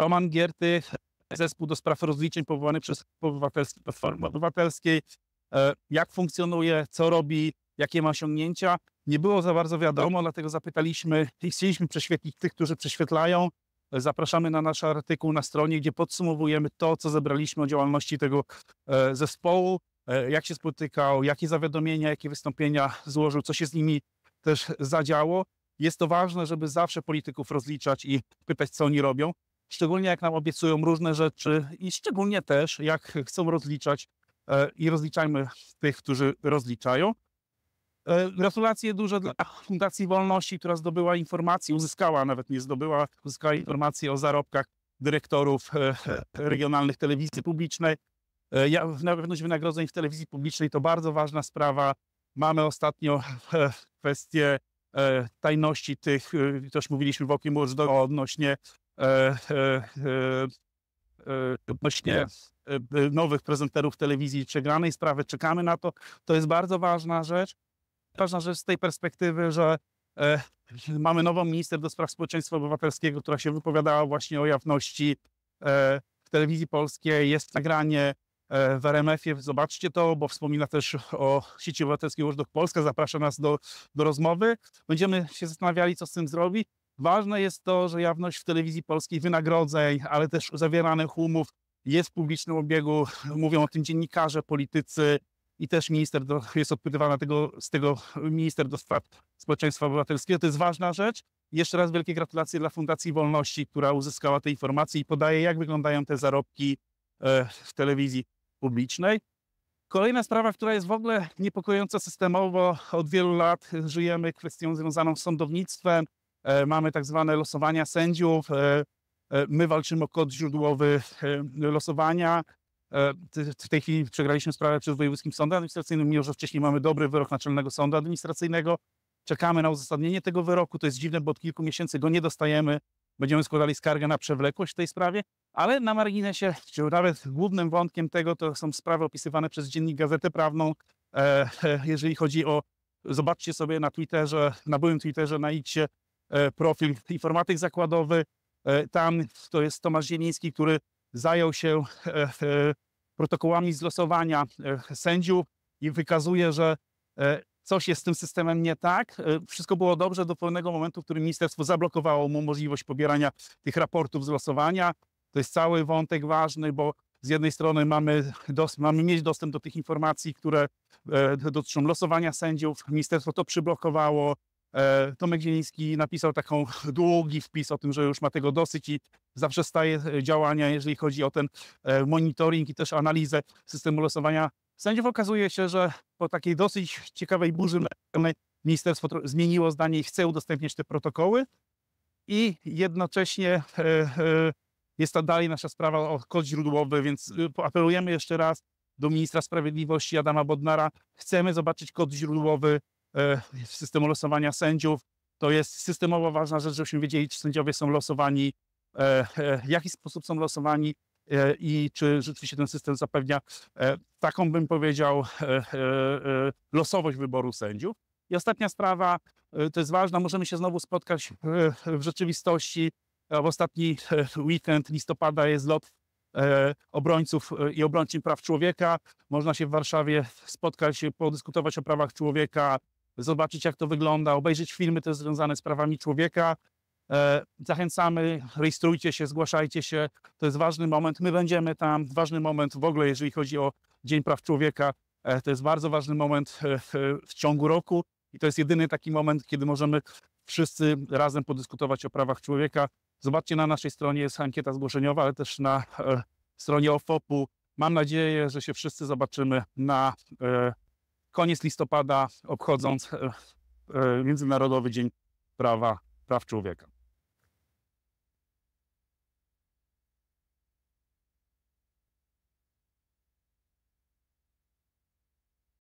Roman Gierty, zespół do spraw rozliczeń powołany przez obywatelski, Platformy Obywatelskiej, e, jak funkcjonuje, co robi, jakie ma osiągnięcia. Nie było za bardzo wiadomo, dlatego zapytaliśmy i chcieliśmy prześwietlić tych, którzy prześwietlają. Zapraszamy na nasz artykuł na stronie, gdzie podsumowujemy to, co zebraliśmy o działalności tego e, zespołu, e, jak się spotykał, jakie zawiadomienia, jakie wystąpienia złożył, co się z nimi też zadziało. Jest to ważne, żeby zawsze polityków rozliczać i pytać, co oni robią, szczególnie jak nam obiecują różne rzeczy i szczególnie też jak chcą rozliczać e, i rozliczajmy tych, którzy rozliczają. E, gratulacje duże dla Fundacji Wolności, która zdobyła informacje, uzyskała, nawet nie zdobyła, uzyskała informacje o zarobkach dyrektorów e, regionalnych telewizji publicznej. Ja, należność wynagrodzeń w telewizji publicznej to bardzo ważna sprawa. Mamy ostatnio kwestię tajności tych, też mówiliśmy wokół Watchdog odnośnie E, e, e, właśnie nowych prezenterów telewizji czy granej sprawy. Czekamy na to. To jest bardzo ważna rzecz. Ważna rzecz z tej perspektywy, że mamy nową minister do spraw społeczeństwa obywatelskiego, która się wypowiadała właśnie o jawności w telewizji polskiej. Jest nagranie w RMF-ie, zobaczcie to, bo wspomina też o sieci obywatelskiej Urzędów Polska, zaprasza nas do, do rozmowy. Będziemy się zastanawiali, co z tym zrobić. Ważne jest to, że jawność w telewizji polskiej wynagrodzeń, ale też zawieranych umów jest w publicznym obiegu. Mówią o tym dziennikarze, politycy i też minister do, jest odpytywana tego, z tego minister do spraw społeczeństwa obywatelskiego. To jest ważna rzecz. Jeszcze raz wielkie gratulacje dla Fundacji Wolności, która uzyskała te informacje i podaje, jak wyglądają te zarobki e, w telewizji publicznej. Kolejna sprawa, która jest w ogóle niepokojąca systemowo, od wielu lat żyjemy kwestią związaną z sądownictwem, E, mamy tak zwane losowania sędziów. E, e, my walczymy o kod źródłowy losowania. W tej chwili przegraliśmy sprawę przed Wojewódzkim Sądem Administracyjnym, mimo że wcześniej mamy dobry wyrok Naczelnego Sądu Administracyjnego. Czekamy na uzasadnienie tego wyroku. To jest dziwne, bo od kilku miesięcy go nie dostajemy. Będziemy składali skargę na przewlekłość w tej sprawie, ale na marginesie, czy nawet głównym wątkiem tego, to są sprawy opisywane przez dziennik Gazetę Prawną. Jeżeli chodzi o, zobaczcie sobie na Twitterze, na byłym Twitterze, na E, profil informatyk zakładowy. E, tam to jest Tomasz Zieliński, który zajął się e, protokołami z losowania sędziów i wykazuje, że coś jest z tym systemem nie tak. Wszystko było dobrze do pewnego momentu, w którym ministerstwo zablokowało mu możliwość pobierania tych raportów z losowania. To jest cały wątek ważny, bo z jednej strony mamy, mamy mieć dostęp do tych informacji, które e, dotyczą losowania sędziów. Ministerstwo to przyblokowało, E, Tomek Zieliński napisał taką długi wpis o tym, że już ma tego dosyć i zawsze staje e, działania, jeżeli chodzi o ten e, monitoring i też analizę systemu losowania sędziów. Okazuje się, że po takiej dosyć ciekawej burzy ministerstwo zmieniło zdanie i chce udostępniać te protokoły i jednocześnie jest to dalej nasza sprawa o kod źródłowy, więc y, apelujemy jeszcze raz do ministra sprawiedliwości Adama Bodnara. Chcemy zobaczyć kod źródłowy E, systemu losowania sędziów. To jest systemowo ważna rzecz, żebyśmy wiedzieli, czy sędziowie są losowani, e, e, w jaki sposób są losowani i czy rzeczywiście ten system zapewnia taką, bym powiedział, losowość wyboru sędziów. I ostatnia sprawa, to jest ważna, możemy się znowu spotkać w rzeczywistości. W ostatni weekend listopada jest lot obrońców i obrończyń praw człowieka. Można się w Warszawie spotkać, podyskutować o prawach człowieka, zobaczyć jak to wygląda, obejrzeć filmy te związane z prawami człowieka. E, zachęcamy, rejestrujcie się, zgłaszajcie się. To jest ważny moment. My będziemy tam. Ważny moment w ogóle, jeżeli chodzi o Dzień Praw Człowieka. E, to jest bardzo ważny moment e, w, ciągu roku i to jest jedyny taki moment, kiedy możemy wszyscy razem podyskutować o prawach człowieka. Zobaczcie na naszej stronie jest ankieta zgłoszeniowa, ale też na stronie OFOP-u. Mam nadzieję, że się wszyscy zobaczymy na koniec listopada, obchodząc e, e, Międzynarodowy Dzień Prawa Praw Człowieka.